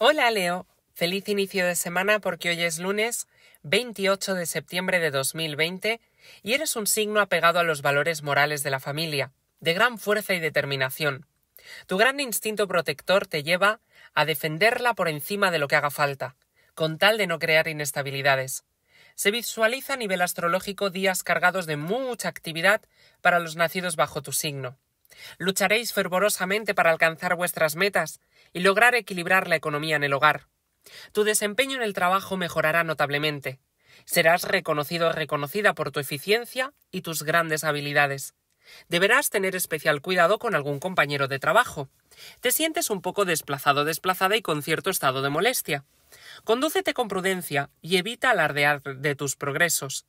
Hola Leo, feliz inicio de semana porque hoy es lunes 28 de septiembre de 2020 y eres un signo apegado a los valores morales de la familia, de gran fuerza y determinación. Tu gran instinto protector te lleva a defenderla por encima de lo que haga falta, con tal de no crear inestabilidades. Se visualiza a nivel astrológico días cargados de mucha actividad para los nacidos bajo tu signo. Lucharéis fervorosamente para alcanzar vuestras metas, y lograr equilibrar la economía en el hogar. Tu desempeño en el trabajo mejorará notablemente. Serás reconocido o reconocida por tu eficiencia y tus grandes habilidades. Deberás tener especial cuidado con algún compañero de trabajo. Te sientes un poco desplazado, desplazada y con cierto estado de molestia. Condúcete con prudencia y evita alardear de tus progresos.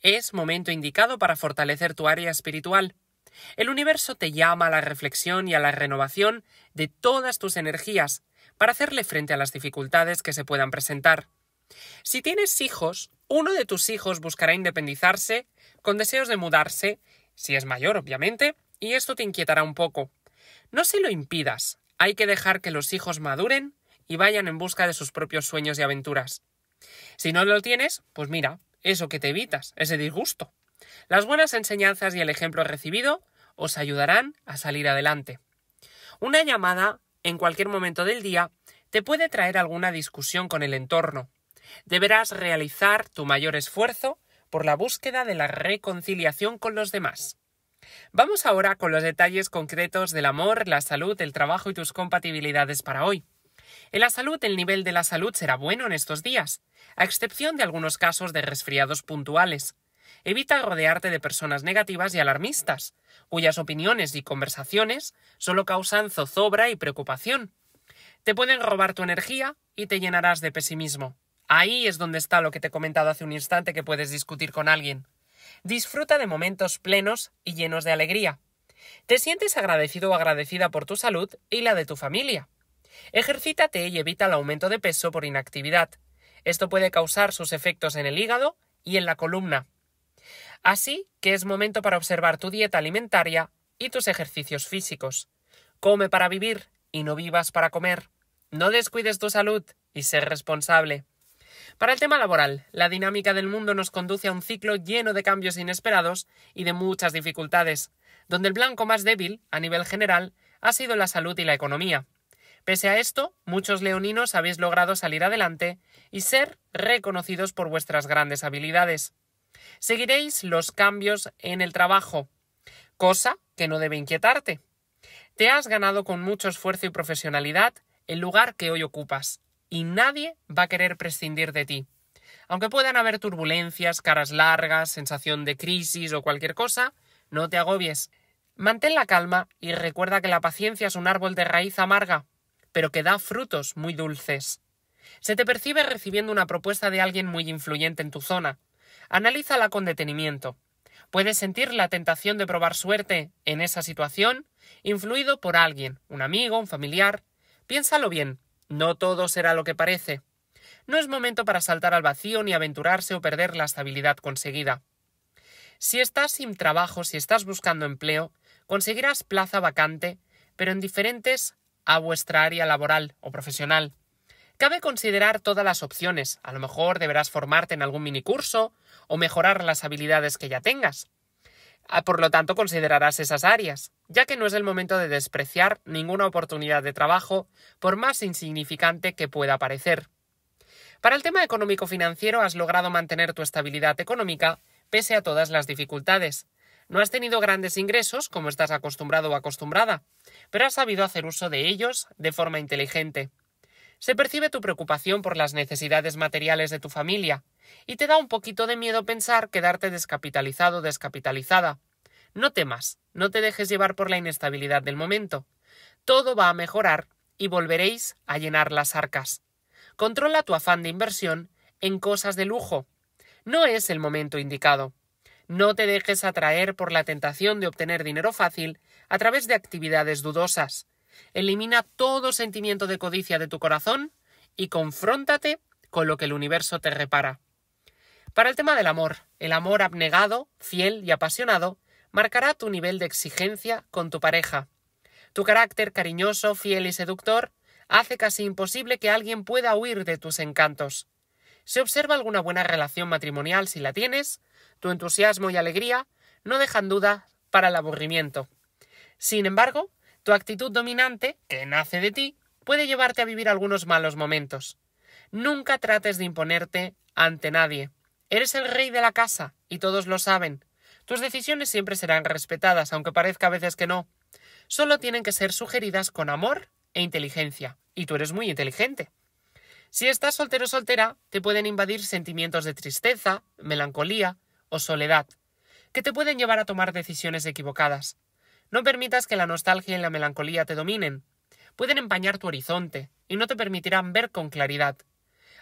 Es momento indicado para fortalecer tu área espiritual. El universo te llama a la reflexión y a la renovación de todas tus energías para hacerle frente a las dificultades que se puedan presentar. Si tienes hijos, uno de tus hijos buscará independizarse, con deseos de mudarse, si es mayor, obviamente, y esto te inquietará un poco. No se lo impidas, hay que dejar que los hijos maduren y vayan en busca de sus propios sueños y aventuras. Si no lo tienes, pues mira, eso que te evitas, ese disgusto. Las buenas enseñanzas y el ejemplo recibido os ayudarán a salir adelante. Una llamada, en cualquier momento del día, te puede traer alguna discusión con el entorno. Deberás realizar tu mayor esfuerzo por la búsqueda de la reconciliación con los demás. Vamos ahora con los detalles concretos del amor, la salud, el trabajo y tus compatibilidades para hoy. En la salud, el nivel de la salud será bueno en estos días, a excepción de algunos casos de resfriados puntuales. Evita rodearte de personas negativas y alarmistas, cuyas opiniones y conversaciones solo causan zozobra y preocupación. Te pueden robar tu energía y te llenarás de pesimismo. Ahí es donde está lo que te he comentado hace un instante que puedes discutir con alguien. Disfruta de momentos plenos y llenos de alegría. Te sientes agradecido o agradecida por tu salud y la de tu familia. Ejercítate y evita el aumento de peso por inactividad. Esto puede causar sus efectos en el hígado y en la columna. Así que es momento para observar tu dieta alimentaria y tus ejercicios físicos. Come para vivir y no vivas para comer. No descuides tu salud y sé responsable. Para el tema laboral, la dinámica del mundo nos conduce a un ciclo lleno de cambios inesperados y de muchas dificultades, donde el blanco más débil, a nivel general, ha sido la salud y la economía. Pese a esto, muchos leoninos habéis logrado salir adelante y ser reconocidos por vuestras grandes habilidades. Seguiréis los cambios en el trabajo, cosa que no debe inquietarte. Te has ganado con mucho esfuerzo y profesionalidad el lugar que hoy ocupas, y nadie va a querer prescindir de ti. Aunque puedan haber turbulencias, caras largas, sensación de crisis o cualquier cosa, no te agobies. Mantén la calma y recuerda que la paciencia es un árbol de raíz amarga, pero que da frutos muy dulces. Se te percibe recibiendo una propuesta de alguien muy influyente en tu zona, Analízala con detenimiento. Puedes sentir la tentación de probar suerte en esa situación, influido por alguien, un amigo, un familiar. Piénsalo bien, no todo será lo que parece. No es momento para saltar al vacío ni aventurarse o perder la estabilidad conseguida. Si estás sin trabajo, si estás buscando empleo, conseguirás plaza vacante, pero en diferentes a vuestra área laboral o profesional. Cabe considerar todas las opciones. A lo mejor deberás formarte en algún minicurso o mejorar las habilidades que ya tengas. Ah, por lo tanto, considerarás esas áreas, ya que no es el momento de despreciar ninguna oportunidad de trabajo, por más insignificante que pueda parecer. Para el tema económico-financiero has logrado mantener tu estabilidad económica pese a todas las dificultades. No has tenido grandes ingresos como estás acostumbrado o acostumbrada, pero has sabido hacer uso de ellos de forma inteligente. Se percibe tu preocupación por las necesidades materiales de tu familia, y te da un poquito de miedo pensar quedarte descapitalizado o descapitalizada. No temas, no te dejes llevar por la inestabilidad del momento. Todo va a mejorar y volveréis a llenar las arcas. Controla tu afán de inversión en cosas de lujo. No es el momento indicado. No te dejes atraer por la tentación de obtener dinero fácil a través de actividades dudosas. Elimina todo sentimiento de codicia de tu corazón y confróntate con lo que el universo te repara. Para el tema del amor, el amor abnegado, fiel y apasionado marcará tu nivel de exigencia con tu pareja. Tu carácter cariñoso, fiel y seductor hace casi imposible que alguien pueda huir de tus encantos. Se observa alguna buena relación matrimonial si la tienes, tu entusiasmo y alegría no dejan duda para el aburrimiento. Sin embargo, tu actitud dominante, que nace de ti, puede llevarte a vivir algunos malos momentos. Nunca trates de imponerte ante nadie. Eres el rey de la casa, y todos lo saben. Tus decisiones siempre serán respetadas, aunque parezca a veces que no. Solo tienen que ser sugeridas con amor e inteligencia, y tú eres muy inteligente. Si estás soltero o soltera, te pueden invadir sentimientos de tristeza, melancolía o soledad, que te pueden llevar a tomar decisiones equivocadas. No permitas que la nostalgia y la melancolía te dominen. Pueden empañar tu horizonte y no te permitirán ver con claridad.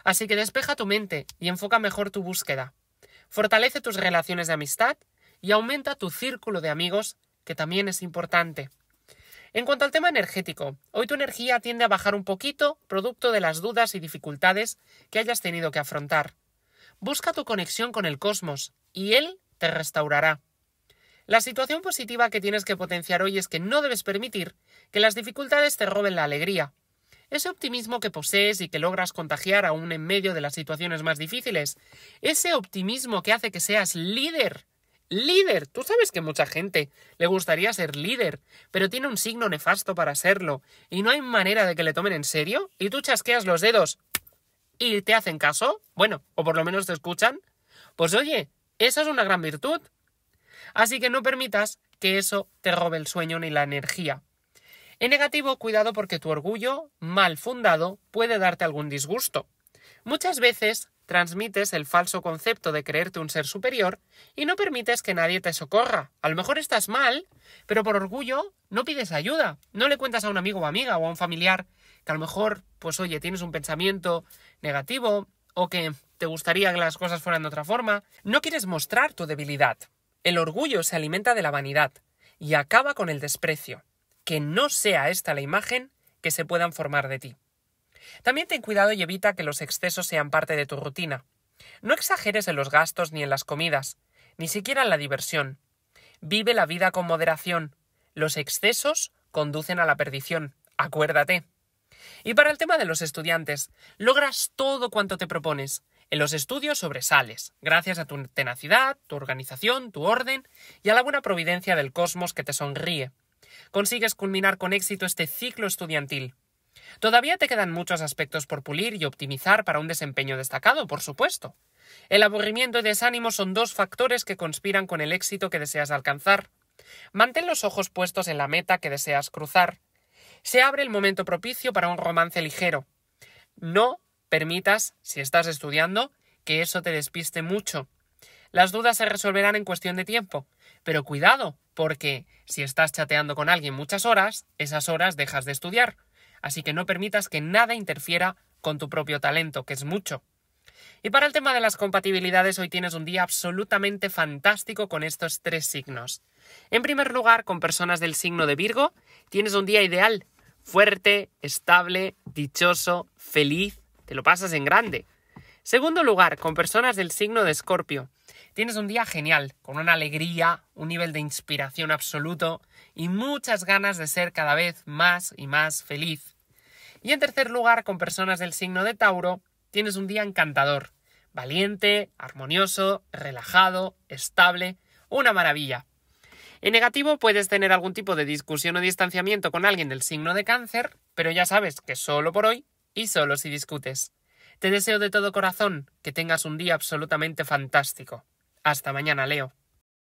Así que despeja tu mente y enfoca mejor tu búsqueda. Fortalece tus relaciones de amistad y aumenta tu círculo de amigos, que también es importante. En cuanto al tema energético, hoy tu energía tiende a bajar un poquito, producto de las dudas y dificultades que hayas tenido que afrontar. Busca tu conexión con el cosmos, y él te restaurará. La situación positiva que tienes que potenciar hoy es que no debes permitir que las dificultades te roben la alegría. Ese optimismo que posees y que logras contagiar aún en medio de las situaciones más difíciles, ese optimismo que hace que seas líder. Líder. Tú sabes que mucha gente le gustaría ser líder, pero tiene un signo nefasto para serlo, y no hay manera de que le tomen en serio, y tú chasqueas los dedos y te hacen caso, bueno, o por lo menos te escuchan. Pues oye, esa es una gran virtud. Así que no permitas que eso te robe el sueño ni la energía. En negativo, cuidado porque tu orgullo mal fundado puede darte algún disgusto. Muchas veces transmites el falso concepto de creerte un ser superior y no permites que nadie te socorra. A lo mejor estás mal, pero por orgullo no pides ayuda. No le cuentas a un amigo o amiga o a un familiar que a lo mejor, pues oye, tienes un pensamiento negativo o que te gustaría que las cosas fueran de otra forma. No quieres mostrar tu debilidad. El orgullo se alimenta de la vanidad y acaba con el desprecio. Que no sea esta la imagen que se puedan formar de ti. También ten cuidado y evita que los excesos sean parte de tu rutina. No exageres en los gastos ni en las comidas, ni siquiera en la diversión. Vive la vida con moderación. Los excesos conducen a la perdición, acuérdate. Y para el tema de los estudiantes, logras todo cuanto te propones, en los estudios sobresales, gracias a tu tenacidad, tu organización, tu orden y a la buena providencia del cosmos que te sonríe. Consigues culminar con éxito este ciclo estudiantil. Todavía te quedan muchos aspectos por pulir y optimizar para un desempeño destacado, por supuesto. El aburrimiento y desánimo son dos factores que conspiran con el éxito que deseas alcanzar. Mantén los ojos puestos en la meta que deseas cruzar. Se abre el momento propicio para un romance ligero. No permitas, si estás estudiando, que eso te despiste mucho. Las dudas se resolverán en cuestión de tiempo, pero cuidado, porque si estás chateando con alguien muchas horas, esas horas dejas de estudiar. Así que no permitas que nada interfiera con tu propio talento, que es mucho. Y para el tema de las compatibilidades, hoy tienes un día absolutamente fantástico con estos tres signos. En primer lugar, con personas del signo de Virgo, tienes un día ideal, fuerte, estable, dichoso, feliz, te lo pasas en grande. Segundo lugar, con personas del signo de Escorpio. Tienes un día genial, con una alegría, un nivel de inspiración absoluto y muchas ganas de ser cada vez más y más feliz. Y en tercer lugar, con personas del signo de Tauro, tienes un día encantador, valiente, armonioso, relajado, estable, una maravilla. En negativo puedes tener algún tipo de discusión o distanciamiento con alguien del signo de cáncer, pero ya sabes que solo por hoy y solo si discutes. Te deseo de todo corazón que tengas un día absolutamente fantástico. Hasta mañana, Leo.